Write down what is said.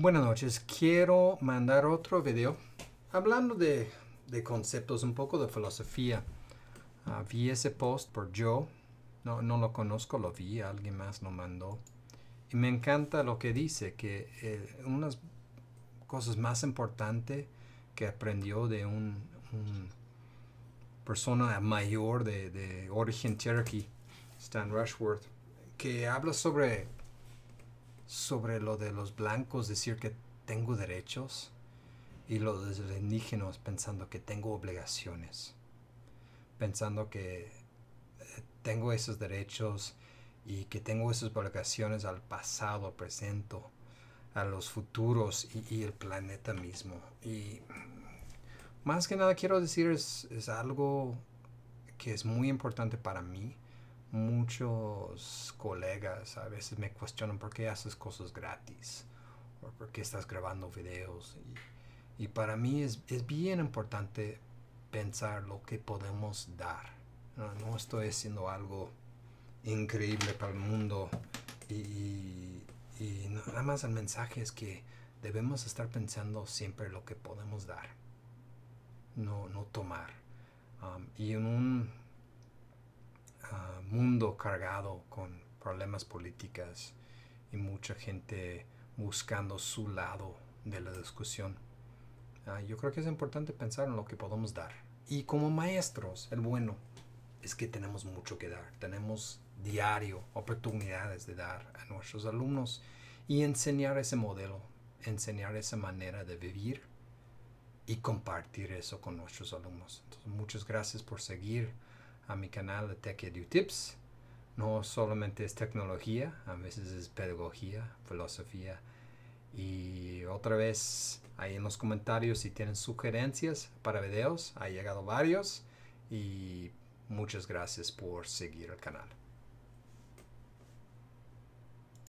Buenas noches, quiero mandar otro video hablando de, de conceptos, un poco de filosofía. Ah, vi ese post por Joe, no, lo conozco, lo vi, alguien más lo mandó. Y me encanta lo que dice, que eh, unas cosas más importantes que aprendió de un, persona mayor de, de origen cherokee, Stan Rushworth, que habla sobre sobre lo de los blancos decir que tengo derechos y los indígenas pensando que tengo obligaciones, pensando que eh, tengo esos derechos y que tengo esas obligaciones al pasado, al presente, a los futuros y, y el planeta mismo. Y más que nada quiero decir es algo que es muy importante para mí muchos colegas a veces me cuestionan por qué haces cosas gratis o por qué estás grabando videos. Y, para mí es, bien importante pensar lo que podemos dar. No, estoy haciendo algo increíble para el mundo y, nada más el mensaje es que debemos estar pensando siempre lo que podemos dar, no, no tomar. Um, y en un cargado con problemas políticas y mucha gente buscando su lado de la discusión. Ah, yo creo que es importante pensar en lo que podemos dar. Y como maestros, el bueno es que tenemos mucho que dar. Tenemos diario oportunidades de dar a nuestros alumnos y enseñar ese modelo, enseñar esa manera de vivir y compartir eso con nuestros alumnos. Entonces, muchas gracias por seguir a mi canal de Tech Edu Tips no solamente es tecnología, a veces es pedagogía, filosofía. Y otra vez, ahí en los comentarios, si tienen sugerencias para videos, ha llegado varios. Y muchas gracias por seguir el canal.